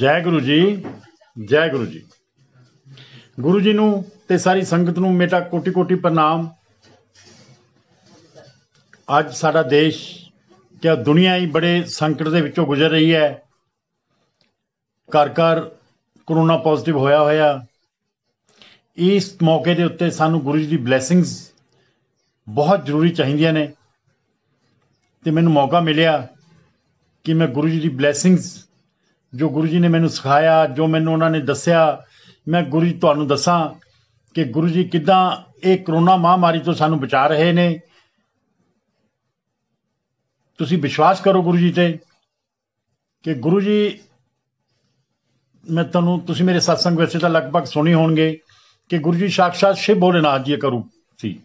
ਜੈ ਗੁਰੂ ਜੀ ਜੈ ਗੁਰੂ ਜੀ ਗੁਰੂ ਜੀ ਨੂੰ ਤੇ ਸਾਰੀ ਸੰਗਤ ਨੂੰ ਮੇਰਾ ਕੋਟੀ-ਕੋਟੀ ਪ੍ਰਣਾਮ ਅੱਜ ਸਾਡਾ ਦੇਸ਼ ਕਿ ਦੁਨੀਆ ਹੀ ਬੜੇ ਸੰਕਟ ਦੇ ਵਿੱਚੋਂ ਗੁਜ਼ਰ ਰਹੀ ਹੈ ਘਰ-ਘਰ ਕਰੋਨਾ ਪੋਜ਼ਿਟਿਵ ਹੋਇਆ ਹੋਇਆ ਇਸ ਮੌਕੇ ਦੇ ਉੱਤੇ ਸਾਨੂੰ ਗੁਰੂ ਜੀ ਦੀ ਬਲੇਸਿੰਗਸ ਬਹੁਤ ਜ਼ਰੂਰੀ ਚਾਹੀਦੀਆਂ ਨੇ ਤੇ ਮੈਨੂੰ ਮੌਕਾ ਮਿਲਿਆ ਕਿ ਮੈਂ ਗੁਰੂ ਜੀ ਦੀ ਬਲੇਸਿੰਗਸ ਜੋ ਗੁਰੂ ਜੀ ਨੇ ਮੈਨੂੰ ਸਿਖਾਇਆ ਜੋ ਮੈਨੂੰ ਉਹਨਾਂ ਨੇ ਦੱਸਿਆ ਮੈਂ ਗੁਰੂ ਜੀ ਤੁਹਾਨੂੰ ਦੱਸਾਂ ਕਿ ਗੁਰੂ ਜੀ ਕਿਦਾਂ ਇਹ ਕਰੋਨਾ ਮਹਾਮਾਰੀ ਤੋਂ ਸਾਨੂੰ ਬਚਾ ਰਹੇ ਨੇ ਤੁਸੀਂ ਵਿਸ਼ਵਾਸ ਕਰੋ ਗੁਰੂ ਜੀ ਤੇ ਕਿ ਗੁਰੂ ਜੀ ਮੈਂ ਤੁਹਾਨੂੰ ਤੁਸੀਂ ਮੇਰੇ satsang ਵਿੱਚ ਤਾਂ ਲਗਭਗ ਸੁਣੀ ਹੋਣਗੇ ਕਿ ਗੁਰੂ ਜੀ ਸਾਖਸ਼ਾਤ ਸ਼ਿਵ ਭੋਲੇਨਾਥ ਜੀ ਕਰੂ ਸੀ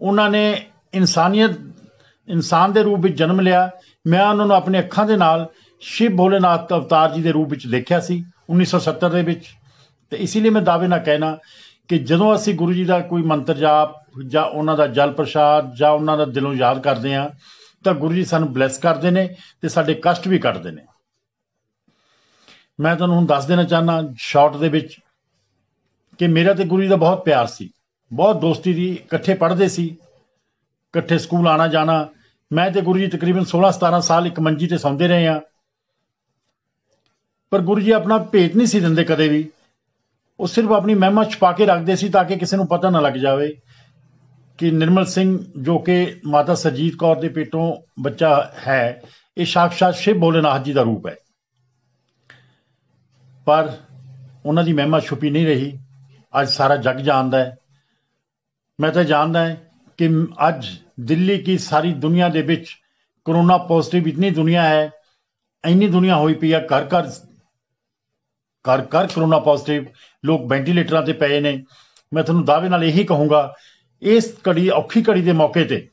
ਉਹਨਾਂ ਨੇ ਇਨਸਾਨੀਅਤ ਇਨਸਾਨ ਦੇ ਰੂਪ ਵਿੱਚ ਜਨਮ ਲਿਆ ਮੈਂ ਉਹਨਾਂ ਨੂੰ ਆਪਣੇ ਅੱਖਾਂ ਦੇ ਨਾਲ ਸ਼ਿਵ ਭੋਲੇਨਾਥ ਅਵਤਾਰ ਜੀ ਦੇ ਰੂਪ ਵਿੱਚ ਦੇਖਿਆ ਸੀ 1970 ਦੇ ਵਿੱਚ ਤੇ ਇਸੇ ਲਈ ਮੈਂ ਦਾਅਵੇ ਨਾਲ ਕਹਿਣਾ ਕਿ ਜਦੋਂ ਅਸੀਂ ਗੁਰੂ ਜੀ ਦਾ ਕੋਈ ਮੰਤਰ ਜਾਪ ਜਾਂ ਉਹਨਾਂ ਦਾ ਜਲ ਪ੍ਰਸ਼ਾਦ ਜਾਂ ਉਹਨਾਂ ਦਾ ਦਿਲੋਂ ਯਾਦ ਕਰਦੇ ਆ ਤਾਂ ਗੁਰੂ ਜੀ ਸਾਨੂੰ ਬਲੈਸ ਕਰਦੇ ਨੇ ਤੇ ਸਾਡੇ ਕਸ਼ਟ ਵੀ ਕੱਟਦੇ ਨੇ ਮੈਂ ਤੁਹਾਨੂੰ ਹੁਣ ਦੱਸ ਦੇਣਾ ਚਾਹਨਾ ਸ਼ਾਰਟ ਦੇ ਵਿੱਚ ਕਿ ਮੇਰਾ ਤੇ ਗੁਰੂ ਜੀ ਦਾ ਬਹੁਤ ਪਿਆਰ ਸੀ ਬਹੁਤ ਦੋਸਤੀ ਦੀ ਇਕੱਠੇ ਪੜ੍ਹਦੇ ਸੀ ਇਕੱਠੇ ਸਕੂਲ ਆਣਾ ਜਾਣਾ ਮੈਂ ਤੇ ਗੁਰੂ ਜੀ ਤਕਰੀਬਨ 16 17 ਸਾਲ ਇੱਕ ਮੰਜੀ ਤੇ ਸੌਂਦੇ ਰਹੇ ਆ ਪਰ ਗੁਰੂ ਜੀ ਆਪਣਾ ਭੇਟ ਨਹੀਂ ਸੀ ਦਿੰਦੇ ਕਦੇ ਵੀ ਉਹ ਸਿਰਫ ਆਪਣੀ ਮਹਿਮਾ ਛਪਾ ਕੇ ਰੱਖਦੇ ਸੀ ਤਾਂ ਕਿ ਕਿਸੇ ਨੂੰ ਪਤਾ ਨਾ ਲੱਗ ਜਾਵੇ ਕਿ ਨਿਰਮਲ ਸਿੰਘ ਜੋ ਕਿ ਮਾਤਾ ਸਰਜੀਤ ਕੌਰ ਦੇ ਪੇਟੋਂ ਬੱਚਾ ਹੈ ਇਹ ਸਾਖਸ਼ਾਤ ਸ਼ਿਵ ਬੋਲੇਨਾਥ ਜੀ ਦਾ ਰੂਪ ਹੈ ਪਰ ਉਹਨਾਂ ਦੀ ਮਹਿਮਾ ਛੁਪੀ ਨਹੀਂ ਰਹੀ ਅੱਜ ਸਾਰਾ ਜੱਗ ਜਾਣਦਾ ਹੈ ਮੈਂ ਤਾਂ ਜਾਣਦਾ ਹੈ ਕਿ ਅੱਜ ਦਿੱਲੀ ਕੀ ਸਾਰੀ ਦੁਨੀਆ ਦੇ ਵਿੱਚ ਕਰੋਨਾ ਪੋਜ਼ਿਟਿਵ ਇਤਨੀ ਦੁਨੀਆ ਹੈ ਇੰਨੀ ਦੁਨੀਆ ਹੋਈ ਪਈ ਆ ਘਰ ਘਰ ਘਰ ਘਰ ਕਰੋਨਾ ਪੋਜ਼ਿਟਿਵ ਲੋਕ ਵੈਂਟੀਲੇਟਰਾਂ ਤੇ ਪਏ ਨੇ ਮੈਂ ਤੁਹਾਨੂੰ ਦਾਅਵੇ ਨਾਲ ਇਹੀ ਕਹੂੰਗਾ ਇਸ ਕੜੀ ਔਖੀ ਕੜੀ ਦੇ ਮੌਕੇ ਤੇ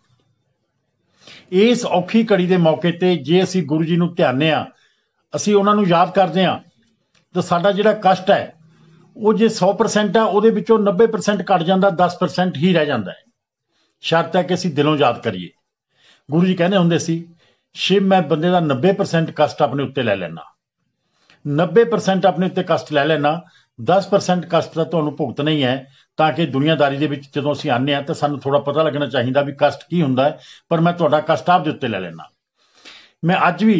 ਇਸ ਔਖੀ ਕੜੀ ਦੇ ਮੌਕੇ ਤੇ ਜੇ ਅਸੀਂ ਗੁਰੂ ਜੀ ਨੂੰ ਧਿਆਨੇ ਆ ਅਸੀਂ ਉਹਨਾਂ ਨੂੰ ਯਾਦ ਕਰਦੇ ਆ ਤਾਂ ਸਾਡਾ ਜਿਹੜਾ ਕਸ਼ਟ ਹੈ ਉਹ ਜੇ 100% ਆ ਉਹਦੇ ਵਿੱਚੋਂ 90% ਘਟ ਜਾਂਦਾ 10% ਹੀ ਰਹਿ ਜਾਂਦਾ ਹੈ ਸ਼ਰਤ ਹੈ ਕਿ ਅਸੀਂ ਦਿਲੋਂ ਯਾਦ ਕਰੀਏ ਗੁਰੂ ਜੀ ਕਹਿੰਦੇ ਹੁੰਦੇ ਸੀ ਸ਼ਿਵ ਮੈਂ ਬੰਦੇ ਦਾ 90% ਕਸ਼ਟ ਆਪਣੇ ਉੱਤੇ ਲੈ ਲੈਣਾ 90% ਆਪਣੇ ਉੱਤੇ ਕਸ਼ਟ ਲੈ ਲੈਣਾ 10% ਕਸ਼ਟ ਦਾ ਤੁਹਾਨੂੰ ਭੁਗਤਣਾ ਹੀ ਹੈ ਤਾਂ ਕਿ ਦੁਨੀਆਦਾਰੀ ਦੇ ਵਿੱਚ ਜਦੋਂ ਅਸੀਂ ਆਨੇ ਆ ਤਾਂ ਸਾਨੂੰ ਥੋੜਾ ਪਤਾ ਲੱਗਣਾ ਚਾਹੀਦਾ ਵੀ ਕਸ਼ਟ ਕੀ ਹੁੰਦਾ ਹੈ ਪਰ ਮੈਂ ਤੁਹਾਡਾ ਕਸ਼ਟ ਆਪ ਦੇ ਉੱਤੇ ਲੈ ਲੈਣਾ ਮੈਂ ਅੱਜ ਵੀ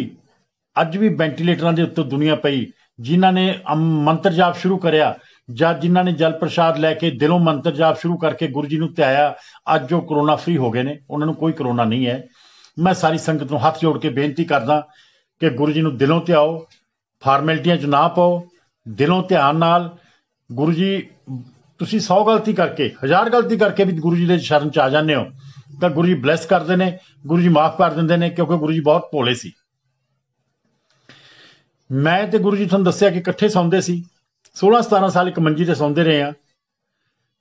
ਅੱਜ ਵੀ ਵੈਂਟੀਲੇਟਰਾਂ ਦੇ ਉੱਤੇ ਦੁਨੀਆ ਪਈ ਜਿਨ੍ਹਾਂ ਨੇ ਮੰਤਰ ਜਾਪ ਸ਼ੁਰੂ ਕਰਿਆ ਜਾਂ ਜਿਨ੍ਹਾਂ ਨੇ ਜਲ ਪ੍ਰਸ਼ਾਦ ਲੈ ਕੇ ਦਿਲੋਂ ਮੰਤਰ ਜਾਪ ਸ਼ੁਰੂ ਕਰਕੇ ਗੁਰੂ ਜੀ ਨੂੰ ਧਿਆਇਆ ਅੱਜ ਜੋ ਕਰੋਨਾ ਫ੍ਰੀ ਹੋ ਗਏ ਨੇ ਉਹਨਾਂ ਨੂੰ ਕੋਈ ਕਰੋਨਾ ਨਹੀਂ ਹੈ ਮੈਂ ਸਾਰੀ ਸੰਗਤ ਨੂੰ ਹੱਥ ਜੋੜ ਕੇ ਬੇਨਤੀ ਕਰਦਾ ਕਿ ਗੁਰੂ ਜੀ ਨੂੰ ਦਿਲੋਂ ਧਿਆਓ ਫਾਰਮੈਲਟੀਆਂ 'ਚ ਨਾ ਪਾਓ ਦਿਲੋਂ ਧਿਆਨ ਨਾਲ ਗੁਰੂ ਜੀ ਤੁਸੀਂ 100 ਗਲਤੀ ਕਰਕੇ 1000 ਗਲਤੀ ਕਰਕੇ ਵੀ ਗੁਰੂ ਜੀ ਦੇ ਸ਼ਰਨ 'ਚ ਆ ਜਾਂਦੇ ਹੋ ਤਾਂ ਗੁਰੂ ਜੀ ਬਲੈਸ ਕਰਦੇ ਨੇ ਗੁਰੂ ਜੀ ਮਾਫ ਕਰ ਦਿੰਦੇ ਨੇ ਕਿਉਂਕਿ ਗੁਰੂ ਜੀ ਬਹੁਤ ਭੋਲੇ ਸੀ ਮੈਂ ਤੇ ਗੁਰੂ ਜੀ ਤੁਹਾਨੂੰ ਦੱਸਿਆ ਕਿ ਇਕੱਠੇ ਸੌਂਦੇ ਸੀ 16 17 ਸਾਲ ਇੱਕ ਮੰਜੀ ਤੇ ਸੌਂਦੇ ਰਹੇ ਆ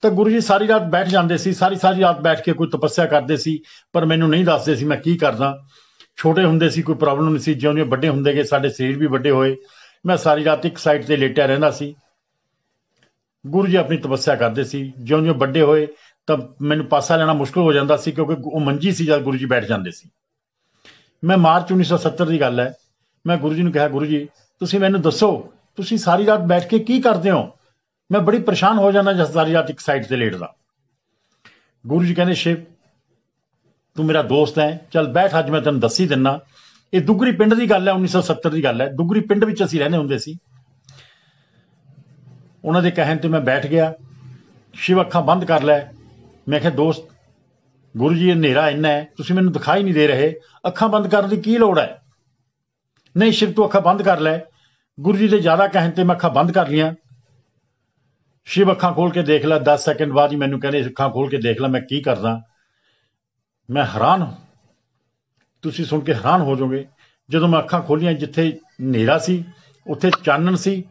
ਤਾਂ ਗੁਰੂ ਜੀ ਸਾਰੀ ਰਾਤ ਬੈਠ ਜਾਂਦੇ ਸੀ ਸਾਰੀ ਸਾਰੀ ਰਾਤ ਬੈਠ ਕੇ ਕੋਈ ਤਪੱਸਿਆ ਕਰਦੇ ਸੀ ਪਰ ਮੈਨੂੰ ਨਹੀਂ ਦੱਸਦੇ ਸੀ ਮੈਂ ਕੀ ਕਰਦਾ ਛੋਟੇ ਹੁੰਦੇ ਸੀ ਕੋਈ ਪ੍ਰੋਬਲਮ ਨਹੀਂ ਸੀ ਜਿਉਂ-ਜਿਉਂ ਵੱਡੇ ਹੁੰਦੇ ਗਏ ਸਾਡੇ ਸਰੀਰ ਵੀ ਵੱਡੇ ਹੋਏ ਮੈਂ ਸਾਰੀ ਰਾਤ ਇੱਕ ਸਾਈਡ ਤੇ ਲੇਟਿਆ ਰਹਿੰਦਾ ਸੀ ਗੁਰੂ ਜੀ ਆਪਣੀ ਤਪੱਸਿਆ ਕਰਦੇ ਸੀ ਜਿਉਂ-ਜਿਉਂ ਵੱਡੇ ਹੋਏ ਤਾਂ ਮੈਨੂੰ ਪਾਸਾ ਲੈਣਾ ਮੁਸ਼ਕਲ ਹੋ ਜਾਂਦਾ ਸੀ ਕਿਉਂਕਿ ਉਹ ਮੰਜੀ ਸੀ ਜਦ ਗੁਰੂ ਜੀ ਬੈਠ ਜਾਂਦੇ ਸੀ ਮੈਂ ਮਾਰਚ 1970 ਦੀ ਗੱਲ ਹੈ ਮੈਂ ਗੁਰੂ ਜੀ ਨੂੰ ਕਿਹਾ ਗੁਰੂ ਜੀ ਤੁਸੀਂ ਮੈਨੂੰ ਦੱਸੋ ਤੁਸੀਂ ਸਾਰੀ ਰਾਤ ਬੈਠ ਕੇ ਕੀ ਕਰਦੇ ਹੋ ਮੈਂ ਬੜੀ ਪਰੇਸ਼ਾਨ ਹੋ ਜਾਂਦਾ ਜਦ ਸਾਰੀ ਰਾਤ ਇੱਕ ਸਾਈਡ ਤੇ ਲੇਟਦਾ ਗੁਰੂ ਜੀ ਕਹਿੰਦੇ ਸ਼ਿਵ ਤੂੰ ਮੇਰਾ ਦੋਸਤ ਹੈ ਚੱਲ ਬੈਠ ਅੱਜ ਮੈਂ ਤੈਨੂੰ ਦੱਸੀ ਦਿੰਨਾ ਇਹ ਦੁਗਰੀ ਪਿੰਡ ਦੀ ਗੱਲ ਹੈ 1970 ਦੀ ਗੱਲ ਹੈ ਦੁਗਰੀ ਪਿੰਡ ਵਿੱਚ ਅਸੀਂ ਰਹਿੰਦੇ ਹੁੰਦੇ ਸੀ ਉਹਨਾਂ ਦੇ ਕਹਿਣ ਤੇ ਮੈਂ ਬੈਠ ਗਿਆ ਸ਼ਿਵ ਅੱਖਾਂ ਬੰਦ ਕਰ ਲੈ ਮੈਂ ਕਿਹਾ ਦੋਸਤ ਗੁਰੂ ਜੀ ਹਨੇਰਾ ਇੰਨਾ ਹੈ ਤੁਸੀਂ ਮੈਨੂੰ ਦਿਖਾਈ ਨਹੀਂ ਦੇ ਰਹੇ ਅੱਖਾਂ ਬੰਦ ਕਰਨ ਦੀ ਕੀ ਲੋੜ ਹੈ ਨਹੀਂ ਸ਼ਿਵ ਤੂੰ ਅੱਖਾਂ ਬੰਦ ਕਰ ਲੈ ਗੁਰੂ ਜੀ ਦੇ ਜ਼ਿਆਦਾ ਕਹਿਣ ਤੇ ਮੈਂ ਅੱਖਾਂ ਬੰਦ ਕਰ ਲੀਆਂ ਸ਼ਿਵ ਅੱਖਾਂ ਖੋਲ ਕੇ ਦੇਖ ਲੈ 10 ਸੈਕਿੰਡ ਬਾਅਦ ਹੀ ਮੈਨੂੰ ਕਹਿੰਦੇ ਅੱਖਾਂ ਖੋਲ ਕੇ ਦੇਖ ਲੈ ਮੈਂ ਕੀ ਕਰਦਾ ਮੈਂ ਹੈਰਾਨ ਤੁਸੀਂ ਸੁਣ ਕੇ ਹੈਰਾਨ ਹੋ ਜਾਓਗੇ ਜਦੋਂ ਮੈਂ ਅੱਖਾਂ ਖੋਲੀਆਂ ਜਿੱਥੇ ਹਨੇਰਾ ਸੀ ਉੱਥੇ ਚਾਨਣ ਸੀ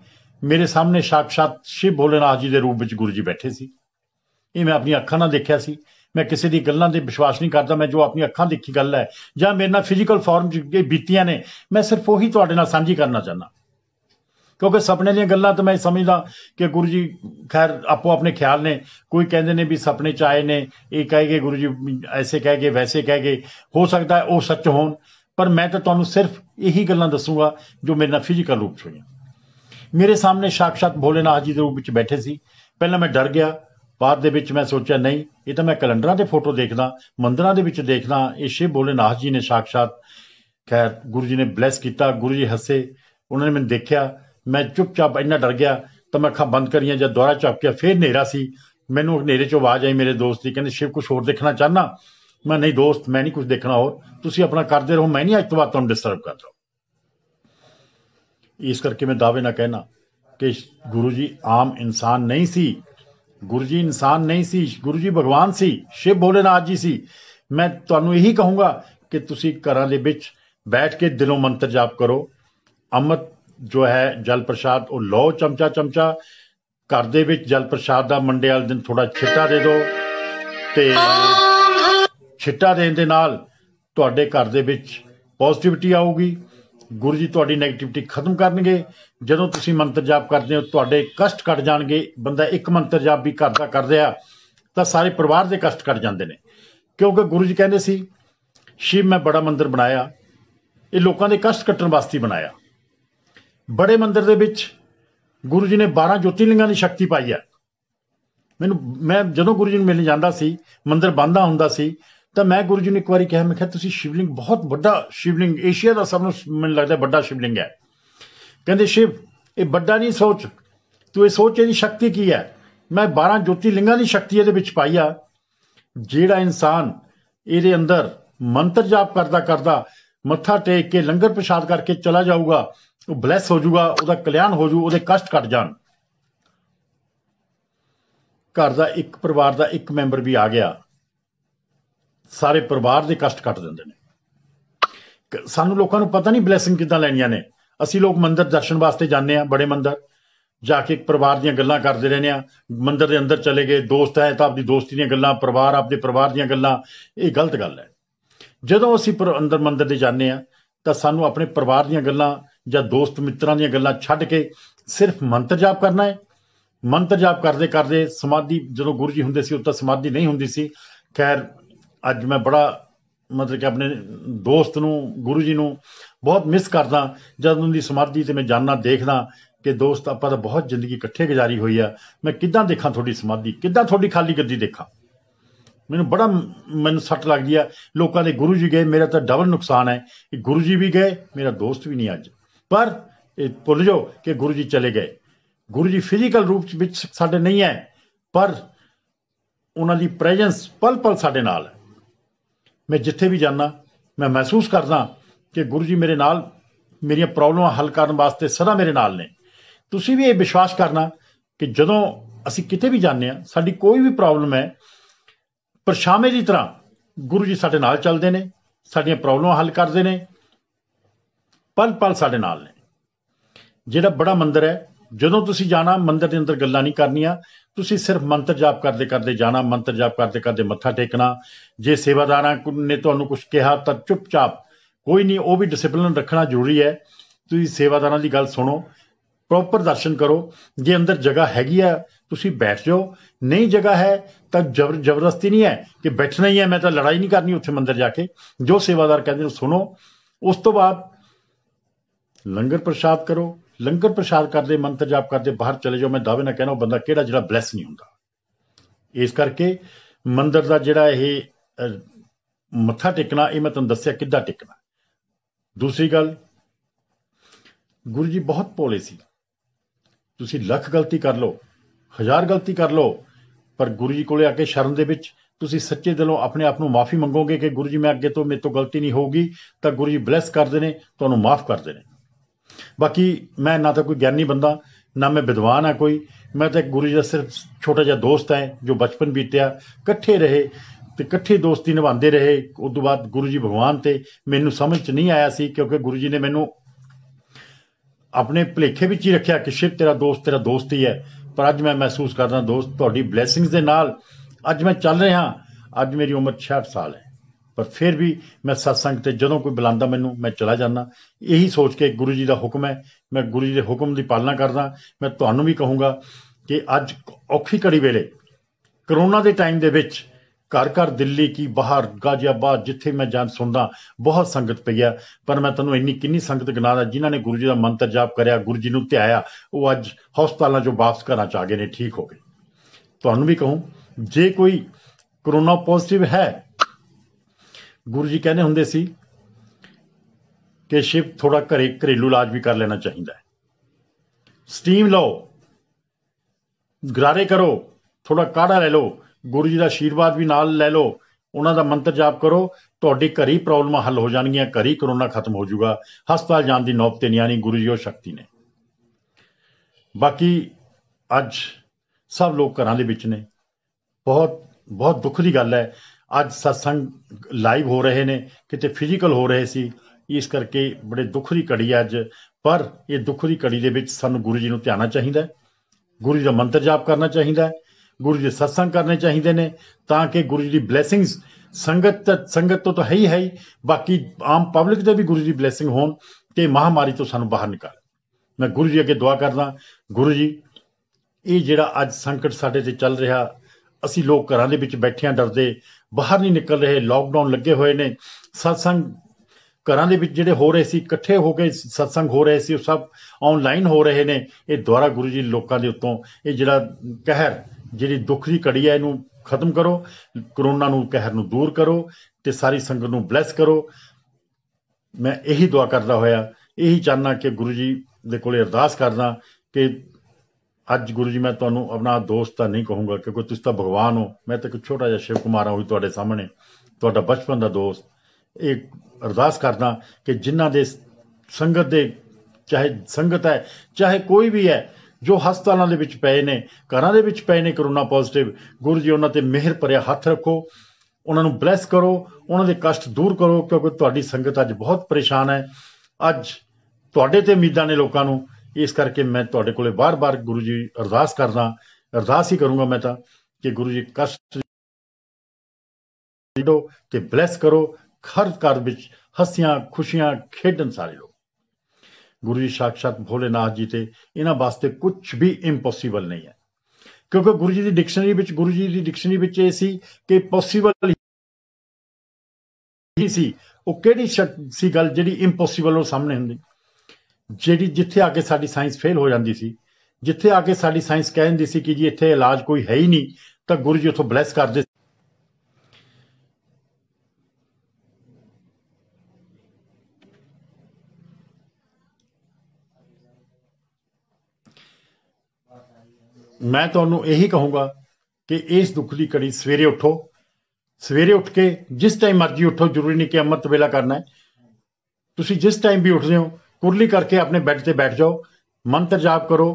ਮੇਰੇ ਸਾਹਮਣੇ ਸ਼ਾਕਸ਼ਾਤ ਸ਼ਿਵ ਭੋਲੇਨਾਥ ਜੀ ਦੇ ਰੂਪ ਵਿੱਚ ਗੁਰੂ ਜੀ ਬੈਠੇ ਸੀ ਇਹ ਮੈਂ ਆਪਣੀਆਂ ਅੱਖਾਂ ਨਾਲ ਦੇਖਿਆ ਸੀ ਮੈਂ ਕਿਸੇ ਦੀ ਗੱਲਾਂ ਤੇ ਵਿਸ਼ਵਾਸ ਨਹੀਂ ਕਰਦਾ ਮੈਂ ਜੋ ਆਪਣੀਆਂ ਅੱਖਾਂ ਦੇਖੀ ਗੱਲ ਹੈ ਜਾਂ ਮੇਰੇ ਨਾਲ ਫਿਜ਼ੀਕਲ ਫਾਰਮ ਜਿਹੜੇ ਬੀਤੀਆਂ ਨੇ ਮੈਂ ਸਿਰਫ ਉਹੀ ਤੁਹਾਡੇ ਨਾਲ ਸਾਂਝੀ ਕਰਨਾ ਚਾਹੁੰਦਾ ਕਿਉਂਕਿ ਸੁਪਨੇ ਦੀਆਂ ਗੱਲਾਂ ਤਾਂ ਮੈਂ ਸਮਝਦਾ ਕਿ ਗੁਰੂ ਜੀ ਖੈਰ ਆਪੋ ਆਪਣੇ ਖਿਆਲ ਨੇ ਕੋਈ ਕਹਿੰਦੇ ਨੇ ਵੀ ਸੁਪਨੇ ਚ ਆਏ ਨੇ ਇਹ ਕਹੇਗੇ ਗੁਰੂ ਜੀ ਐਸੇ ਕਹੇਗੇ ਵੈਸੇ ਕਹੇਗੇ ਹੋ ਸਕਦਾ ਉਹ ਸੱਚ ਹੋਣ ਪਰ ਮੈਂ ਤਾਂ ਤੁਹਾਨੂੰ ਸਿਰਫ ਇਹੀ ਗੱਲਾਂ ਦੱਸੂਗਾ ਜੋ ਮੇਰੇ ਨਾਲ ਫਿਜ਼ੀਕਲ ਰੂਪ ਚ ਹੋਈਆਂ ਮੇਰੇ ਸਾਹਮਣੇ ਸਾਖਸ਼ਾਤ ਭੋਲੇਨਾਥ ਜੀ ਦੇ ਰੂਪ ਵਿੱਚ ਬੈਠੇ ਸੀ ਪਹਿਲਾਂ ਮੈਂ ਡਰ ਗਿਆ ਬਾਅਦ ਦੇ ਵਿੱਚ ਮੈਂ ਸੋਚਿਆ ਨਹੀਂ ਇਹ ਤਾਂ ਮੈਂ ਕੈਲੰਡਰਾਂ ਤੇ ਫੋਟੋ ਦੇਖਦਾ ਮੰਦਰਾਂ ਦੇ ਵਿੱਚ ਦੇਖਦਾ ਇਹ ਸ਼ੇ ਭੋਲੇਨਾਥ ਜੀ ਨੇ ਸਾਖਸ਼ਾਤ ਖੈਰ ਗੁਰੂ ਜੀ ਨੇ ਬਲੇਸ ਕੀਤਾ ਗੁਰੂ ਜੀ ਹੱਸੇ ਉਹਨਾਂ ਨੇ ਮੈਨੂੰ ਦੇਖਿਆ ਮੈਂ ਚੁੱਪਚਾਪ ਇੰਨਾ ਡਰ ਗਿਆ ਤਾਂ ਮੈਂ ਅੱਖਾਂ ਬੰਦ ਕਰੀਆਂ ਜਾਂ ਦੁਆਰਾ ਝਪਕਿਆ ਫੇਰ ਹਨੇਰਾ ਸੀ ਮੈਨੂੰ ਹਨੇਰੇ 'ਚੋਂ ਆਵਾਜ਼ ਆਈ ਮੇਰੇ ਦੋਸਤ ਦੀ ਕਹਿੰਦੇ ਸ਼ਿਵ ਕੁਝ ਹੋਰ ਦੇਖਣਾ ਚਾਹਨਾ ਮੈਂ ਨਹੀਂ ਦੋਸਤ ਮੈਂ ਨਹੀਂ ਕੁਝ ਦੇਖਣਾ ਹੋਰ ਤੁਸੀਂ ਆਪਣਾ ਕਰਦੇ ਰਹੋ ਮੈਂ ਨਹੀਂ ਅੱਜ ਤੋਂ ਬਾਅਦ ਤੁਹਾਨੂੰ ਡਿਸਟਰਬ ਕਰਦਾ ਇਸ ਕਰਕੇ ਮੈਂ ਦਾਅਵੇ ਨਾ ਕਹਿਣਾ ਕਿ ਗੁਰੂ ਜੀ ਆਮ ਇਨਸਾਨ ਨਹੀਂ ਸੀ ਗੁਰੂ ਜੀ ਇਨਸਾਨ ਨਹੀਂ ਸੀ ਗੁਰੂ ਜੀ ਭਗਵਾਨ ਸੀ ਸ਼ਿਵ ਭੋਲੇਨਾਥ ਜੀ ਸੀ ਮੈਂ ਤੁਹਾਨੂੰ ਇਹੀ ਕਹੂੰਗਾ ਕਿ ਤੁਸੀਂ ਘਰਾਂ ਦੇ ਵਿੱਚ ਬੈਠ ਕੇ ਦਿਲੋਂ ਮੰਤਰ ਜਾਪ ਕਰੋ ਅੰਮ੍ਰਿਤ ਜੋ ਹੈ ਜਲ ਪ੍ਰਸ਼ਾਦ ਉਹ ਲੋ ਚਮਚਾ ਚਮਚਾ ਘਰ ਦੇ ਵਿੱਚ ਜਲ ਪ੍ਰਸ਼ਾਦ ਦਾ ਮੰਡੇ ਵਾਲੇ ਦਿਨ ਥੋੜਾ ਛਿੱਟਾ ਦੇ ਦਿਓ ਤੇ ਛਿੱਟਾ ਦੇਣ ਦੇ ਨਾਲ ਤੁਹਾਡੇ ਘਰ ਦੇ ਵਿੱਚ ਪੋਜ਼ਿਟਿਵਿਟੀ ਆਊਗੀ ਗੁਰੂ ਜੀ ਤੁਹਾਡੀ ਨੈਗੇਟਿਵਿਟੀ ਖਤਮ ਕਰਨਗੇ ਜਦੋਂ ਤੁਸੀਂ ਮੰਤਰ ਜਾਪ ਕਰਦੇ ਹੋ ਤੁਹਾਡੇ ਕਸ਼ਟ ਕੱਟ ਜਾਣਗੇ ਬੰਦਾ ਇੱਕ ਮੰਤਰ ਜਾਪ ਵੀ ਕਰਦਾ ਕਰ ਰਿਹਾ ਤਾਂ ਸਾਰੇ ਪਰਿਵਾਰ ਦੇ ਕਸ਼ਟ ਕੱਟ ਜਾਂਦੇ ਨੇ ਕਿਉਂਕਿ ਗੁਰੂ ਜੀ ਕਹਿੰਦੇ ਸੀ ਸ਼ਿਵ ਮੈਂ ਬੜਾ ਮੰਦਰ ਬਣਾਇਆ ਇਹ ਲੋਕਾਂ ਦੇ ਕਸ਼ਟ ਕੱਟਣ ਵਾਸਤੇ ਬਣਾਇਆ ਬੜੇ ਮੰਦਿਰ ਦੇ ਵਿੱਚ ਗੁਰੂ ਜੀ ਨੇ 12 ਜੋਤੀਲਿੰਗਾਂ ਦੀ ਸ਼ਕਤੀ ਪਾਈ ਆ ਮੈਨੂੰ ਮੈਂ ਜਦੋਂ ਗੁਰੂ ਜੀ ਨੂੰ ਮਿਲਣ ਜਾਂਦਾ ਸੀ ਮੰਦਿਰ ਬੰਦਾ ਹੁੰਦਾ ਸੀ ਤਾਂ ਮੈਂ ਗੁਰੂ ਜੀ ਨੂੰ ਇੱਕ ਵਾਰੀ ਕਿਹਾ ਮੈਂ ਕਿਹਾ ਤੁਸੀਂ ਸ਼ਿਵਲਿੰਗ ਬਹੁਤ ਵੱਡਾ ਸ਼ਿਵਲਿੰਗ ਏਸ਼ੀਆ ਦਾ ਸਭ ਨੂੰ ਮੈਨੂੰ ਲੱਗਦਾ ਵੱਡਾ ਸ਼ਿਵਲਿੰਗ ਹੈ ਕਹਿੰਦੇ ਸ਼ਿਵ ਇਹ ਵੱਡਾ ਨਹੀਂ ਸੋਚ ਤੂੰ ਇਹ ਸੋਚ ਇਹਦੀ ਸ਼ਕਤੀ ਕੀ ਹੈ ਮੈਂ 12 ਜੋਤਿਰਲਿੰਗਾਂ ਦੀ ਸ਼ਕਤੀ ਇਹਦੇ ਵਿੱਚ ਪਾਈ ਆ ਜਿਹੜਾ ਇਨਸਾਨ ਇਹਦੇ ਅੰਦਰ ਮੰਤਰ ਜਾਪ ਕਰਦਾ ਕਰਦਾ ਮੱਥਾ ਟੇਕ ਕੇ ਲੰਗਰ ਪ੍ਰਸ਼ਾਦ ਕਰਕੇ ਚਲਾ ਜਾਊਗਾ ਉਹ ਬਲੈਸ ਹੋ ਜਾਊਗਾ ਉਹਦਾ ਕਲਿਆਣ ਹੋ ਜੂ ਉਹਦੇ ਕਸ਼ਟ ਘਟ ਜਾਣ ਘਰ ਦਾ ਇੱਕ ਪਰਿਵਾਰ ਦਾ ਇੱਕ ਮੈਂਬਰ ਵੀ ਆ ਗਿਆ ਸਾਰੇ ਪਰਿਵਾਰ ਦੇ ਕਸ਼ਟ ਘਟ ਦਿੰਦੇ ਨੇ ਸਾਨੂੰ ਲੋਕਾਂ ਨੂੰ ਪਤਾ ਨਹੀਂ ਬਲੇਸਿੰਗ ਕਿੱਦਾਂ ਲੈਣੀਆਂ ਨੇ ਅਸੀਂ ਲੋਕ ਮੰਦਰ ਦਰਸ਼ਨ ਵਾਸਤੇ ਜਾਂਦੇ ਆ ਬੜੇ ਮੰਦਰ ਜਾ ਕੇ ਪਰਿਵਾਰ ਦੀਆਂ ਗੱਲਾਂ ਕਰਦੇ ਰਹਿੰਦੇ ਆ ਮੰਦਰ ਦੇ ਅੰਦਰ ਚਲੇ ਗਏ ਦੋਸਤ ਹੈ ਤਾਂ ਆਪਣੀ ਦੋਸਤੀ ਦੀਆਂ ਗੱਲਾਂ ਪਰਿਵਾਰ ਆਪਦੇ ਪਰਿਵਾਰ ਦੀਆਂ ਗੱਲਾਂ ਇਹ ਗਲਤ ਗੱਲ ਹੈ ਜਦੋਂ ਅਸੀਂ ਅੰਦਰ ਮੰਦਰ ਦੇ ਜਾਂਦੇ ਆ ਤਾਂ ਸਾਨੂੰ ਆਪਣੇ ਪਰਿਵਾਰ ਦੀਆਂ ਗੱਲਾਂ ਜਾਂ ਦੋਸਤ ਮਿੱਤਰਾਂ ਦੀਆਂ ਗੱਲਾਂ ਛੱਡ ਕੇ ਸਿਰਫ ਮੰਤਰ ਜਾਪ ਕਰਨਾ ਹੈ ਮੰਤਰ ਜਾਪ ਕਰਦੇ ਕਰਦੇ ਸਮਾਧੀ ਜਦੋਂ ਗੁਰੂ ਜੀ ਹੁੰਦੇ ਸੀ ਉਦੋਂ ਸਮਾਧੀ ਨਹੀਂ ਹੁੰਦੀ ਸੀ ਖੈਰ ਅੱਜ ਮੈਂ ਬੜਾ ਮਤਲਬ ਕਿ ਆਪਣੇ ਦੋਸਤ ਨੂੰ ਗੁਰੂ ਜੀ ਨੂੰ ਬਹੁਤ ਮਿਸ ਕਰਦਾ ਜਦੋਂ ਉਹਨਾਂ ਦੀ ਸਮਾਧੀ ਤੇ ਮੈਂ ਜਾਣਾ ਦੇਖਦਾ ਕਿ ਦੋਸਤ ਆਪਾਂ ਤਾਂ ਬਹੁਤ ਜ਼ਿੰਦਗੀ ਇਕੱਠੇ ਗੁਜ਼ਾਰੀ ਹੋਈ ਆ ਮੈਂ ਕਿੱਦਾਂ ਦੇਖਾਂ ਤੁਹਾਡੀ ਸਮਾਧੀ ਕਿੱਦਾਂ ਤੁਹਾਡੀ ਖਾਲੀ ਗੱਦੀ ਦੇਖਾਂ ਮੈਨੂੰ ਬੜਾ ਮੈਨੂੰ ਸੱਟ ਲੱਗਦੀ ਆ ਲੋਕਾਂ ਦੇ ਗੁਰੂ ਜੀ ਗਏ ਮੇਰਾ ਤਾਂ ਡਬਲ ਨੁਕਸਾਨ ਹੈ ਕਿ ਗੁਰੂ ਜੀ ਵੀ ਗਏ ਮੇਰਾ ਦੋਸਤ ਵੀ ਨਹੀਂ ਅੱਜ ਪਰ ਇਹ ਭੁੱਲ ਜਾਓ ਕਿ ਗੁਰੂ ਜੀ ਚਲੇ ਗਏ ਗੁਰੂ ਜੀ ਫਿਜ਼ੀਕਲ ਰੂਪ ਵਿੱਚ ਸਾਡੇ ਨਹੀਂ ਹੈ ਪਰ ਉਹਨਾਂ ਦੀ ਪ੍ਰੈਜੈਂਸ ਪਲ ਪਲ ਸਾਡੇ ਨਾਲ ਹੈ ਮੈਂ ਜਿੱਥੇ ਵੀ ਜਾਣਾ ਮੈਂ ਮਹਿਸੂਸ ਕਰਦਾ ਕਿ ਗੁਰੂ ਜੀ ਮੇਰੇ ਨਾਲ ਮੇਰੀਆਂ ਪ੍ਰੋਬਲਮਾਂ ਹੱਲ ਕਰਨ ਵਾਸਤੇ ਸਦਾ ਮੇਰੇ ਨਾਲ ਨੇ ਤੁਸੀਂ ਵੀ ਇਹ ਵਿਸ਼ਵਾਸ ਕਰਨਾ ਕਿ ਜਦੋਂ ਅਸੀਂ ਕਿਤੇ ਵੀ ਜਾਂਦੇ ਆ ਸਾਡੀ ਕੋਈ ਵੀ ਪ੍ਰੋਬਲਮ ਹੈ ਪਰਸ਼ਾਵੇਂ ਦੀ ਤਰ੍ਹਾਂ ਗੁਰੂ ਜੀ ਸਾਡੇ ਨਾਲ ਚੱਲਦੇ ਨੇ ਸਾਡੀਆਂ ਪ੍ਰੋਬਲਮਾਂ ਹੱਲ ਕਰਦੇ ਨੇ ਪਲ ਪਲ ਸਾਡੇ ਨਾਲ ਨੇ ਜਿਹੜਾ ਬੜਾ ਮੰਦਰ ਹੈ ਜਦੋਂ ਤੁਸੀਂ ਜਾਣਾ ਮੰਦਰ ਦੇ ਅੰਦਰ ਗੱਲਾਂ ਨਹੀਂ ਕਰਨੀਆਂ ਤੁਸੀਂ ਸਿਰਫ ਮੰਤਰ ਜਾਪ ਕਰਦੇ ਕਰਦੇ ਜਾਣਾ ਮੰਤਰ ਜਾਪ ਕਰਦੇ ਕਰਦੇ ਮੱਥਾ ਟੇਕਣਾ ਜੇ ਸੇਵਾਦਾਰਾਂ ਨੇ ਤੁਹਾਨੂੰ ਕੁਝ ਕਿਹਾ ਤਾਂ ਚੁੱਪਚਾਪ ਕੋਈ ਨਹੀਂ ਉਹ ਵੀ ਡਿਸਪਲਿਨ ਰੱਖਣਾ ਜ਼ਰੂਰੀ ਹੈ ਤੁਸੀਂ ਸੇਵਾਦਾਰਾਂ ਦੀ ਗੱਲ ਸੁਣੋ ਪ੍ਰੋਪਰ ਦਰਸ਼ਨ ਕਰੋ ਜੇ ਅੰਦਰ ਜਗ੍ਹਾ ਹੈਗੀ ਆ ਤੁਸੀਂ ਬੈਠ ਜਾਓ ਨਹੀਂ ਜਗ੍ਹਾ ਹੈ ਤਾਂ ਜ਼ਬਰ ਜ਼ਬਰਦਸਤੀ ਨਹੀਂ ਹੈ ਕਿ ਬੈਠਣਾ ਹੀ ਹੈ ਮੈਂ ਤਾਂ ਲੜਾਈ ਨਹੀਂ ਕਰਨੀ ਉੱਥੇ ਮੰਦਰ ਜਾ ਕੇ ਜੋ ਸੇਵਾਦਾਰ ਕਹਿੰਦੇ ਨੇ ਸੁਣੋ ਉਸ ਤੋਂ ਬਾਅਦ ਲੰਗਰ ਪ੍ਰਸ਼ਾਦ ਕਰੋ ਲੰਗਰ ਪ੍ਰਸ਼ਾਦ ਕਰਦੇ ਮੰਤਰ ਜਾਪ ਕਰਦੇ ਬਾਹਰ ਚਲੇ ਜਾਓ ਮੈਂ ਦਾਅਵੇ ਨਾਲ ਕਹਿਣਾ ਉਹ ਬੰਦਾ ਕਿਹੜਾ ਜਿਹੜਾ ਬਲੈਸ ਨਹੀਂ ਹੁੰਦਾ ਇਸ ਕਰਕੇ ਮੰਦਰ ਦਾ ਜਿਹੜਾ ਇਹ ਮੱਥਾ ਟੇਕਣਾ ਇਹ ਮੈਂ ਤੁਹਾਨੂੰ ਦੱਸਿਆ ਕਿੱਦਾਂ ਟੇਕਣਾ ਦੂਸਰੀ ਗੱਲ ਗੁਰੂ ਜੀ ਬਹੁਤ ਭੋਲੇ ਸੀ ਤੁਸੀਂ ਲੱਖ ਗਲਤੀ ਕਰ ਲਓ ਹਜ਼ਾਰ ਗਲਤੀ ਕਰ ਲਓ ਪਰ ਗੁਰੂ ਜੀ ਕੋਲੇ ਆ ਕੇ ਸ਼ਰਨ ਦੇ ਵਿੱਚ ਤੁਸੀਂ ਸੱਚੇ ਦਿਲੋਂ ਆਪਣੇ ਆਪ ਨੂੰ ਮਾਫੀ ਮੰਗੋਗੇ ਕਿ ਗੁਰੂ ਜੀ ਮੈਂ ਅੱਗੇ ਤੋਂ ਮੇਰੇ ਤੋਂ ਗਲਤੀ ਨਹੀਂ ਹੋਊਗੀ ਤਾਂ ਗੁਰੂ ਜੀ ਬਲੈਸ ਕਰਦੇ ਨੇ ਤੁਹਾਨੂੰ ਮਾਫ ਕਰਦੇ ਨੇ ਬਾਕੀ ਮੈਂ ਨਾ ਤਾਂ ਕੋਈ ਗਿਆਨੀ ਬੰਦਾ ਨਾ ਮੈਂ ਵਿਦਵਾਨ ਆ ਕੋਈ ਮੈਂ ਤਾਂ ਇੱਕ ਗੁਰੂ ਜੀ ਦਾ ਸਿਰਫ ਛੋਟਾ ਜਿਹਾ ਦੋਸਤ ਹੈ ਜੋ ਬਚਪਨ ਬੀਤਿਆ ਇਕੱਠੇ ਰਹੇ ਤੇ ਇਕੱਠੇ ਦੋਸਤੀ ਨਿਭਾਉਂਦੇ ਰਹੇ ਉਸ ਤੋਂ ਬਾਅਦ ਗੁਰੂ ਜੀ ਭਗਵਾਨ ਤੇ ਮੈਨੂੰ ਸਮਝ ਚ ਨਹੀਂ ਆਇਆ ਸੀ ਕਿਉਂਕਿ ਗੁਰੂ ਜੀ ਨੇ ਮੈਨੂੰ ਆਪਣੇ ਭਲੇਖੇ ਵਿੱਚ ਹੀ ਰੱਖਿਆ ਕਿ ਸ਼ਿਵ ਤੇਰਾ ਦੋਸਤ ਤੇਰਾ ਦੋਸਤ ਹੀ ਹੈ ਪਰ ਅੱਜ ਮੈਂ ਮਹਿਸੂਸ ਕਰਦਾ ਦੋਸਤ ਤੁਹਾਡੀ ਬਲੇਸਿੰਗਸ ਦੇ ਨਾਲ ਅੱਜ ਮੈਂ ਚੱਲ ਰਿਹਾ ਅੱਜ ਮੇਰੀ ਉਮਰ 66 ਸਾਲ ਹੈ ਪਰ ਫਿਰ ਵੀ ਮੈਂ satsang ਤੇ ਜਦੋਂ ਕੋਈ ਬੁਲਾਉਂਦਾ ਮੈਨੂੰ ਮੈਂ ਚਲਾ ਜਾਂਦਾ ਇਹੀ ਸੋਚ ਕੇ ਗੁਰੂ ਜੀ ਦਾ ਹੁਕਮ ਹੈ ਮੈਂ ਗੁਰੂ ਜੀ ਦੇ ਹੁਕਮ ਦੀ ਪਾਲਣਾ ਕਰਦਾ ਮੈਂ ਤੁਹਾਨੂੰ ਵੀ ਕਹੂੰਗਾ ਕਿ ਅੱਜ ਔਖੀ ਘੜੀ ਵੇਲੇ ਕਰੋਨਾ ਦੇ ਟਾਈਮ ਦੇ ਵਿੱਚ ਘਰ ਘਰ ਦਿੱਲੀ ਕੀ ਬਾਹਰ ਗਾਜ਼ੀਆਬਾਦ ਜਿੱਥੇ ਮੈਂ ਜਾਣ ਸੁਣਦਾ ਬਹੁਤ ਸੰਗਤ ਪਈ ਆ ਪਰ ਮੈਂ ਤੁਹਾਨੂੰ ਇੰਨੀ ਕਿੰਨੀ ਸੰਗਤ ਗਿਣਾਦਾ ਦਾ ਜਿਨ੍ਹਾਂ ਨੇ ਗੁਰੂ ਜੀ ਦਾ ਮੰਤਰ ਜਾਪ ਕਰਿਆ ਗੁਰੂ ਜੀ ਨੂੰ ਧਿਆਇਆ ਉਹ ਅੱਜ ਹਸਪਤਾਲਾਂ 'ਚੋਂ ਵਾਪਸ ਘਰਾਂ 'ਚ ਆ ਗਏ ਨੇ ਠੀਕ ਹੋ ਗਏ ਤੁਹਾਨੂੰ ਵੀ ਕਹੂੰ ਜੇ ਕੋਈ ਕਰੋਨਾ ਪੋਜ਼ਿਟਿਵ ਹੈ ਗੁਰੂ ਜੀ ਕਹਿੰਦੇ ਹੁੰਦੇ ਸੀ ਕਿ ਸ਼ਿਵ ਥੋੜਾ ਘਰੇ ਘਰੇਲੂ ਇਲਾਜ ਵੀ ਕਰ ਲੈਣਾ ਚਾਹੀਦਾ ਹੈ ਸਟੀਮ ਲਓ ਗਰਾਰੇ ਕਰੋ ਥੋੜਾ ਕਾੜਾ ਲੈ ਲਓ ਗੁਰੂ ਜੀ ਦਾ ਆਸ਼ੀਰਵਾਦ ਵੀ ਨਾਲ ਲੈ ਲਓ ਉਹਨਾਂ ਦਾ ਮੰਤਰ ਜਾਪ ਕਰੋ ਤੁਹਾਡੀ ਘਰੀ ਪ੍ਰੋਬਲਮਾਂ ਹੱਲ ਹੋ ਜਾਣਗੀਆਂ ਘਰੀ ਕਰੋਨਾ ਖਤਮ ਹੋ ਜਾਊਗਾ ਹਸਪਤਾਲ ਜਾਣ ਦੀ ਨੌਬਤ ਨਹੀਂ ਆਣੀ ਗੁਰੂ ਜੀ ਉਹ ਸ਼ਕਤੀ ਨੇ ਬਾਕੀ ਅੱਜ ਸਭ ਲੋਕ ਘਰਾਂ ਦੇ ਵਿੱਚ ਨੇ ਬਹੁਤ ਬਹੁਤ ਦੁੱਖ ਦੀ ਗੱਲ ਹੈ ਅੱਜ satsang ਲਾਈਵ ਹੋ ਰਹੇ ਨੇ ਕਿਤੇ ਫਿਜ਼ੀਕਲ ਹੋ ਰਹੇ ਸੀ ਇਸ ਕਰਕੇ ਬੜੇ ਦੁੱਖ ਦੀ ਘੜੀ ਅੱਜ ਪਰ ਇਹ ਦੁੱਖ ਦੀ ਘੜੀ ਦੇ ਵਿੱਚ ਸਾਨੂੰ ਗੁਰੂ ਜੀ ਨੂੰ ਧਿਆਨਾ ਚਾਹੀਦਾ ਹੈ ਗੁਰੂ ਜੀ ਦਾ ਮੰਤਰ ਜਾਪ ਕਰਨਾ ਚਾਹੀਦਾ ਹੈ ਗੁਰੂ ਜੀ satsang ਕਰਨੇ ਚਾਹੀਦੇ ਨੇ ਤਾਂ ਕਿ ਗੁਰੂ ਜੀ ਦੀ ਬਲੇਸਿੰਗਸ ਸੰਗਤ ਸੰਗਤ ਤੋਂ ਤਾਂ ਹੈ ਹੀ ਹੈ ਬਾਕੀ ਆਮ ਪਬਲਿਕ ਦੇ ਵੀ ਗੁਰੂ ਜੀ ਦੀ ਬਲੇਸਿੰਗ ਹੋਣ ਤੇ ਮਹਾਮਾਰੀ ਤੋਂ ਸਾਨੂੰ ਬਾਹਰ ਨਿਕਾਲ ਮੈਂ ਗੁਰੂ ਜੀ ਅੱਗੇ ਦੁਆ ਕਰਦਾ ਗੁਰੂ ਜੀ ਇਹ ਜਿਹੜਾ ਅੱਜ ਸੰਕਟ ਸਾਡੇ ਤੇ ਚੱਲ ਰਿਹਾ ਅਸੀਂ ਲੋਕ ਘਰਾਂ ਦੇ ਵਿੱਚ ਬੈਠਿਆਂ ਡਰਦੇ ਬਾਹਰ ਨਹੀਂ ਨਿਕਲ ਰਹੇ ਲਾਕਡਾਊਨ ਲੱਗੇ ਹੋਏ ਨੇ satsang ਘਰਾਂ ਦੇ ਵਿੱਚ ਜਿਹੜੇ ਹੋ ਰਹੇ ਸੀ ਇਕੱਠੇ ਹੋ ਕੇ satsang ਹੋ ਰਹੇ ਸੀ ਉਹ ਸਭ ਆਨਲਾਈਨ ਹੋ ਰਹੇ ਨੇ ਇਹ ਦੁਆਰਾ ਗੁਰੂ ਜੀ ਲੋਕਾਂ ਦੇ ਉੱਤੋਂ ਇਹ ਜਿਹੜਾ ਕਹਿਰ ਜਿਹੜੀ ਦੁੱਖ ਦੀ ਕੜੀ ਹੈ ਇਹਨੂੰ ਖਤਮ ਕਰੋ ਕਰੋਨਾ ਨੂੰ ਕਹਿਰ ਨੂੰ ਦੂਰ ਕਰੋ ਤੇ ਸਾਰੀ ਸੰਗਤ ਨੂੰ ਬਲੇਸ ਕਰੋ ਮੈਂ ਇਹੀ ਦੁਆ ਕਰਦਾ ਹੋਇਆ ਇਹੀ ਚਾਹਨਾ ਕਿ ਗੁਰੂ ਜੀ ਦੇ ਕੋਲੇ ਅਰਦਾਸ ਕਰਦਾ ਕਿ ਅੱਜ ਗੁਰੂ ਜੀ ਮੈਂ ਤੁਹਾਨੂੰ ਆਪਣਾ ਦੋਸਤ ਤਾਂ ਨਹੀਂ ਕਹੂੰਗਾ ਕਿਉਂਕਿ ਤੁਸੀਂ ਤਾਂ ਭਗਵਾਨ ਹੋ ਮੈਂ ਤਾਂ ਇੱਕ ਛੋਟਾ ਜਿਹਾ ਸ਼ਿਵ ਕੁਮਾਰ ਹਾਂ ਤੁਹਾਡੇ ਸਾਹਮਣੇ ਤੁਹਾਡਾ ਬਚਪਨ ਦਾ ਦੋਸਤ ਇਹ ਅਰਦਾਸ ਕਰਦਾ ਕਿ ਜਿਨ੍ਹਾਂ ਦੇ ਸੰਗਤ ਦੇ ਚਾਹੇ ਸੰਗਤ ਹੈ ਚਾਹੇ ਕੋਈ ਵੀ ਹੈ ਜੋ ਹਸਪਤਾਲਾਂ ਦੇ ਵਿੱਚ ਪਏ ਨੇ ਘਰਾਂ ਦੇ ਵਿੱਚ ਪਏ ਨੇ ਕਰੋਨਾ ਪੋਜ਼ਿਟਿਵ ਗੁਰੂ ਜੀ ਉਹਨਾਂ ਤੇ ਮਿਹਰ ਭਰਿਆ ਹੱਥ ਰੱਖੋ ਉਹਨਾਂ ਨੂੰ ਬਲੈਸ ਕਰੋ ਉਹਨਾਂ ਦੇ ਕਸ਼ਟ ਦੂਰ ਕਰੋ ਕਿਉਂਕਿ ਤੁਹਾਡੀ ਸੰਗਤ ਅੱਜ ਬਹੁਤ ਪਰੇਸ਼ਾਨ ਹੈ ਅੱਜ ਤੁਹਾਡੇ ਤੇ ਉਮੀਦਾਂ ਨੇ ਲੋਕਾਂ ਨੂੰ ਇਸ ਕਰਕੇ ਮੈਂ ਤੁਹਾਡੇ ਕੋਲੇ ਬਾਰ-ਬਾਰ ਗੁਰੂ ਜੀ ਅਰਦਾਸ ਕਰਦਾ ਅਰਦਾਸ ਹੀ ਕਰੂੰਗਾ ਮੈਂ ਤਾਂ ਕਿ ਗੁਰੂ ਜੀ ਕਸ਼ਟ ਦਿਓ ਤੇ ਬਲੇਸ ਕਰੋ ਹਰ ਘਰ ਵਿੱਚ ਹਸੀਆਂ ਖੁਸ਼ੀਆਂ ਖੇਡਣ ਸਾਰੇ ਲੋਕ ਗੁਰੂ ਜੀ ਸਾਖਸ਼ਾਤ ਭੋਲੇਨਾਥ ਜੀ ਤੇ ਇਹਨਾਂ ਵਾਸਤੇ ਕੁਝ ਵੀ ਇੰਪੋਸੀਬਲ ਨਹੀਂ ਹੈ ਕਿਉਂਕਿ ਗੁਰੂ ਜੀ ਦੀ ਡਿਕਸ਼ਨਰੀ ਵਿੱਚ ਗੁਰੂ ਜੀ ਦੀ ਡਿਕਸ਼ਨਰੀ ਵਿੱਚ ਇਹ ਸੀ ਕਿ ਪੋਸੀਬਲ ਹੀ ਸੀ ਉਹ ਕਿਹੜੀ ਸੀ ਗੱਲ ਜਿਹੜੀ ਇੰਪੋਸੀਬਲ ਉਹ ਸਾਹਮਣੇ ਹੁੰਦੀ ਜਿਹੜੀ ਜਿੱਥੇ ਆ ਕੇ ਸਾਡੀ ਸਾਇੰਸ ਫੇਲ ਹੋ ਜਾਂਦੀ ਸੀ ਜਿੱਥੇ ਆ ਕੇ ਸਾਡੀ ਸਾਇੰਸ ਕਹਿੰਦੀ ਸੀ ਕਿ ਜੀ ਇੱਥੇ ਇਲਾਜ ਕੋਈ ਹੈ ਹੀ ਨਹੀਂ ਤਾਂ ਗੁਰੂ ਜੀ ਉਥੋਂ ਬਲੈਸ ਕਰਦੇ ਮੈਂ ਤੁਹਾਨੂੰ ਇਹੀ ਕਹੂੰਗਾ ਕਿ ਇਸ ਦੁੱਖ ਦੀ ਕੜੀ ਸਵੇਰੇ ਉਠੋ ਸਵੇਰੇ ਉੱਠ ਕੇ ਜਿਸ ਟਾਈਮ ਮਰਜ਼ੀ ਉਠੋ ਜ਼ਰੂਰੀ ਨਹੀਂ ਕਿ ਅਮਰਤ ਵੇਲਾ ਕਰਨਾ ਹੈ ਤੁਸੀਂ ਜਿਸ ਟਾਈਮ ਵੀ ਉੱਠਦੇ ਹੋ ਕੁਰਲੀ ਕਰਕੇ ਆਪਣੇ ਬੈੱਡ ਤੇ ਬੈਠ ਜਾਓ ਮੰਤਰ ਜਾਪ ਕਰੋ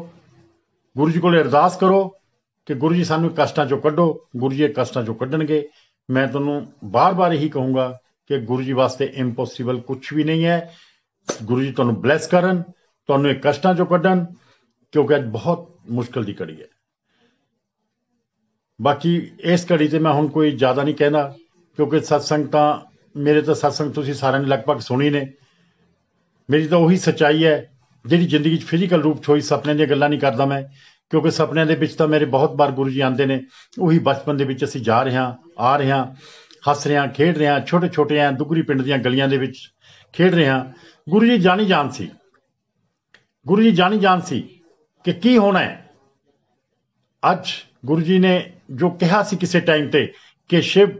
ਗੁਰੂ ਜੀ ਕੋਲੇ ਅਰਦਾਸ ਕਰੋ ਕਿ ਗੁਰੂ ਜੀ ਸਾਨੂੰ ਕਸ਼ਟਾਂ ਚੋਂ ਕੱਢੋ ਗੁਰੂ ਜੀ ਇਹ ਕਸ਼ਟਾਂ ਚੋਂ ਕੱਢਣਗੇ ਮੈਂ ਤੁਹਾਨੂੰ ਬਾਰ-ਬਾਰ ਇਹੀ ਕਹੂੰਗਾ ਕਿ ਗੁਰੂ ਜੀ ਵਾਸਤੇ ਇੰਪੋਸੀਬਲ ਕੁਝ ਵੀ ਨਹੀਂ ਹੈ ਗੁਰੂ ਜੀ ਤੁਹਾਨੂੰ ਬlesਸ ਕਰਨ ਤੁਹਾਨੂੰ ਇਹ ਕਸ਼ਟਾਂ ਚੋਂ ਕੱਢਣ ਕਿਉਂਕਿ ਅੱਜ ਬਹੁਤ ਮੁਸ਼ਕਲ ਦੀ ਘੜੀ ਹੈ ਬਾਕੀ ਇਸ ਘੜੀ ਤੇ ਮੈਂ ਹੁਣ ਕੋਈ ਜ਼ਿਆਦਾ ਨਹੀਂ ਕਹਿਣਾ ਕਿਉਂਕਿ ਸਤਸੰਗ ਤਾਂ ਮੇਰੇ ਤਾਂ ਸਤਸੰਗ ਤੁਸੀਂ ਸਾਰਿਆਂ ਨੇ ਲਗਭਗ ਸੁਣੀ ਨੇ ਮੇਰੀ ਤਾਂ ਉਹੀ ਸਚਾਈ ਹੈ ਜਿਹੜੀ ਜ਼ਿੰਦਗੀ 'ਚ ਫਿਜ਼ੀਕਲ ਰੂਪ 'ਚ ਹੋਈ ਸੁਪਨੇ ਦੀਆਂ ਗੱਲਾਂ ਨਹੀਂ ਕਰਦਾ ਮੈਂ ਕਿਉਂਕਿ ਸੁਪਨਿਆਂ ਦੇ ਵਿੱਚ ਤਾਂ ਮੇਰੇ ਬਹੁਤ ਵਾਰ ਗੁਰੂ ਜੀ ਆਉਂਦੇ ਨੇ ਉਹੀ ਬਚਪਨ ਦੇ ਵਿੱਚ ਅਸੀਂ ਜਾ ਰਹੇ ਹਾਂ ਆ ਰਹੇ ਹਾਂ ਹੱਸ ਰਹੇ ਹਾਂ ਖੇਡ ਰਹੇ ਹਾਂ ਛੋਟੇ ਛੋਟੇ ਆਂ ਦੁਗਰੀ ਪਿੰਡ ਦੀਆਂ ਗਲੀਆਂ ਦੇ ਵਿੱਚ ਖੇਡ ਰਹੇ ਹਾਂ ਗੁਰੂ ਜੀ ਜਾਣੀ ਜਾਣ ਸੀ ਗੁਰੂ ਜੀ ਜਾਣੀ ਜਾਣ ਸੀ ਕਿ ਕੀ ਹੋਣਾ ਹੈ ਅੱਜ ਗੁਰੂ ਜੀ ਨੇ ਜੋ ਕਿਹਾ ਸੀ ਕਿਸੇ ਟਾਈਮ ਤੇ ਕਿ ਸ਼ਿਵ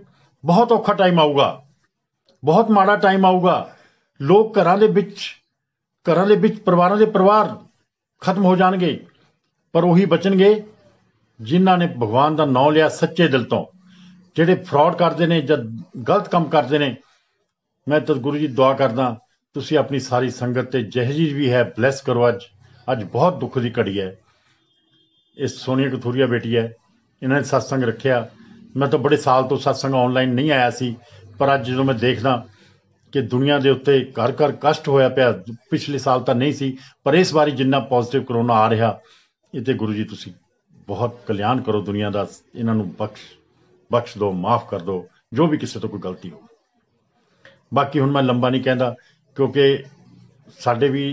ਬਹੁਤ ਔਖਾ ਟਾਈਮ ਆਊਗਾ ਬਹੁਤ ਮਾੜਾ ਟਾਈਮ ਆਊਗਾ ਲੋਕ ਘਰਾਂ ਦੇ ਵਿੱਚ ਘਰਾਂ ਦੇ ਵਿੱਚ ਪਰਿਵਾਰਾਂ ਦੇ ਪਰਿਵਾਰ ਖਤਮ ਹੋ ਜਾਣਗੇ ਪਰ ਉਹੀ ਬਚਣਗੇ ਜਿਨ੍ਹਾਂ ਨੇ ਭਗਵਾਨ ਦਾ ਨਾਮ ਲਿਆ ਸੱਚੇ ਦਿਲ ਤੋਂ ਜਿਹੜੇ ਫਰਾਡ ਕਰਦੇ ਨੇ ਜਦ ਗਲਤ ਕੰਮ ਕਰਦੇ ਨੇ ਮੈਂ ਤਾਂ ਗੁਰੂ ਜੀ ਦੁਆ ਕਰਦਾ ਤੁਸੀਂ ਆਪਣੀ ਸਾਰੀ ਸੰਗਤ ਤੇ ਜੀ ਵੀ ਹੈ ਬਲੈਸ ਕਰੋ ਅੱਜ ਅੱਜ ਬਹੁਤ ਦੁੱਖ ਦੀ ਘੜੀ ਹੈ ਇਸ ਸੋਨੀਆ ਕਥੂਰੀਆ ਬੇਟੀ ਹੈ ਇਹਨਾਂ ਨੇ satsang ਰੱਖਿਆ ਮੈਂ ਤਾਂ ਬੜੇ ਸਾਲ ਤੋਂ satsang ਆਨਲਾਈਨ ਨਹੀਂ ਆਇਆ ਸੀ ਪਰ ਅੱਜ ਜਦੋਂ ਮੈਂ ਦੇਖਦਾ ਕਿ ਦੁਨੀਆ ਦੇ ਉੱਤੇ ਘਰ ਘਰ ਕਸ਼ਟ ਹੋਇਆ ਪਿਆ ਪਿਛਲੇ ਸਾਲ ਤਾਂ ਨਹੀਂ ਸੀ ਪਰ ਇਸ ਵਾਰੀ ਜਿੰਨਾ ਪੋਜ਼ਿਟਿਵ ਕਰੋਨਾ ਆ ਰਿਹਾ ਇਤੇ ਗੁਰੂ ਜੀ ਤੁਸੀਂ ਬਹੁਤ ਕਲਿਆਣ ਕਰੋ ਦੁਨੀਆ ਦਾ ਇਹਨਾਂ ਨੂੰ ਬਖਸ਼ ਬਖਸ਼ ਦਿਓ ਮਾਫ ਕਰ ਦਿਓ ਜੋ ਵੀ ਕਿਸੇ ਤੋਂ ਕੋਈ ਗਲਤੀ ਹੋ ਬਾਕੀ ਹੁਣ ਮੈਂ ਲੰਬਾ ਨਹੀਂ ਕਹਿੰਦਾ ਕਿਉਂਕਿ ਸਾਡੇ ਵੀ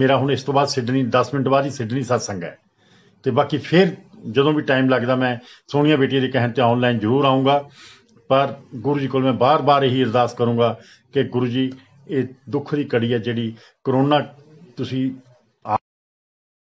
ਮੇਰਾ ਹੁਣ ਇਸ ਤੋਂ ਬਾਅਦ ਸਿਡਨੀ 10 ਮਿੰਟ ਬਾਅਦ ਹੀ ਸਿਡਨੀ satsang ਹੈ ਤੇ ਬਾਕੀ ਫਿਰ ਜਦੋਂ ਵੀ ਟਾਈਮ ਲੱਗਦਾ ਮੈਂ ਸੋਹਣੀਆਂ ਬੇਟੀਆਂ ਦੇ ਕਹਿਣ ਤੇ ਆਨਲਾਈਨ ਜ਼ਰੂਰ ਆਉਂਗਾ ਪਰ ਗੁਰੂ ਜੀ ਕੋਲ ਮੈਂ ਬਾਰ-ਬਾਰ ਇਹੀ ਅਰਦਾਸ ਕਰੂੰਗਾ ਕਿ ਗੁਰੂ ਜੀ ਇਹ ਦੁੱਖ ਦੀ ਕੜੀ ਹੈ ਜਿਹੜੀ ਕਰੋਨਾ ਤੁਸੀਂ